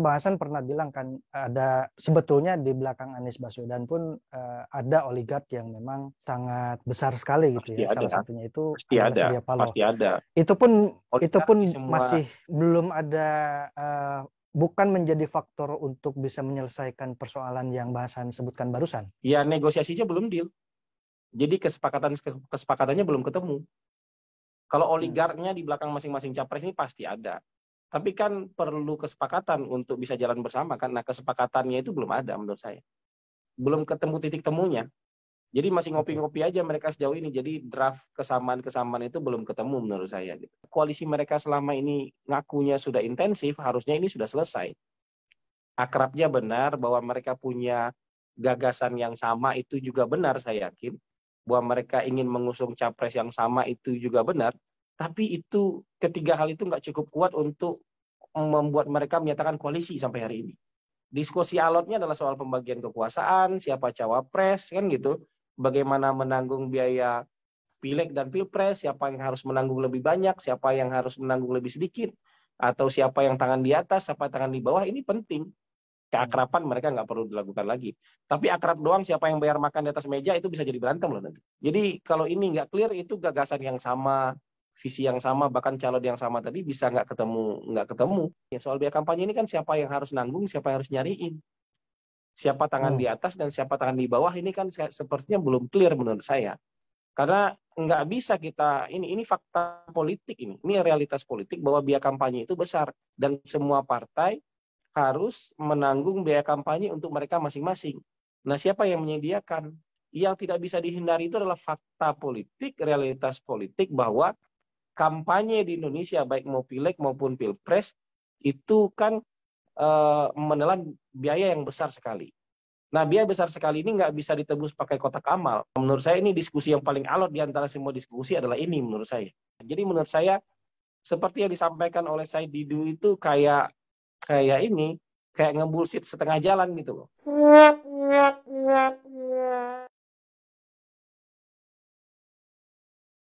Bahasan pernah bilang kan ada sebetulnya di belakang Anies Baswedan pun uh, ada oligark yang memang sangat besar sekali gitu ya. Salah satunya itu pasti ada. Surya Paloh. Pasti ada. Itu pun oligarki itu pun semua... masih belum ada uh, bukan menjadi faktor untuk bisa menyelesaikan persoalan yang bahasan sebutkan barusan. Ya negosiasinya belum deal. Jadi kesepakatan kesepakatannya belum ketemu. Kalau hmm. oligarknya di belakang masing-masing capres ini pasti ada. Tapi kan perlu kesepakatan untuk bisa jalan bersama kan. Nah, kesepakatannya itu belum ada menurut saya. Belum ketemu titik temunya. Jadi masih ngopi-ngopi aja mereka sejauh ini. Jadi draft kesamaan-kesamaan itu belum ketemu menurut saya. Gitu. Koalisi mereka selama ini ngakunya sudah intensif, harusnya ini sudah selesai. Akrabnya benar bahwa mereka punya gagasan yang sama itu juga benar saya yakin. Bahwa mereka ingin mengusung capres yang sama itu juga benar. Tapi itu ketiga hal itu nggak cukup kuat untuk membuat mereka menyatakan koalisi sampai hari ini. Diskusi alotnya adalah soal pembagian kekuasaan, siapa cawapres, kan gitu. Bagaimana menanggung biaya pileg dan pilpres, siapa yang harus menanggung lebih banyak, siapa yang harus menanggung lebih sedikit, atau siapa yang tangan di atas, siapa tangan di bawah, ini penting. Keakrapan mereka nggak perlu dilakukan lagi. Tapi akrab doang siapa yang bayar makan di atas meja itu bisa jadi berantem loh nanti. Jadi kalau ini nggak clear itu gagasan yang sama, visi yang sama bahkan calon yang sama tadi bisa nggak ketemu nggak ketemu ya soal biaya kampanye ini kan siapa yang harus nanggung siapa yang harus nyariin siapa tangan hmm. di atas dan siapa tangan di bawah ini kan sepertinya belum clear menurut saya karena nggak bisa kita ini ini fakta politik ini ini realitas politik bahwa biaya kampanye itu besar dan semua partai harus menanggung biaya kampanye untuk mereka masing-masing nah siapa yang menyediakan yang tidak bisa dihindari itu adalah fakta politik realitas politik bahwa kampanye di Indonesia baik mau pileg maupun pilpres itu kan e, menelan biaya yang besar sekali. Nah biaya besar sekali ini nggak bisa ditebus pakai kotak amal. Menurut saya ini diskusi yang paling alot di antara semua diskusi adalah ini menurut saya. Jadi menurut saya seperti yang disampaikan oleh saya Didu itu kayak kayak ini kayak ngebulsit setengah jalan gitu loh.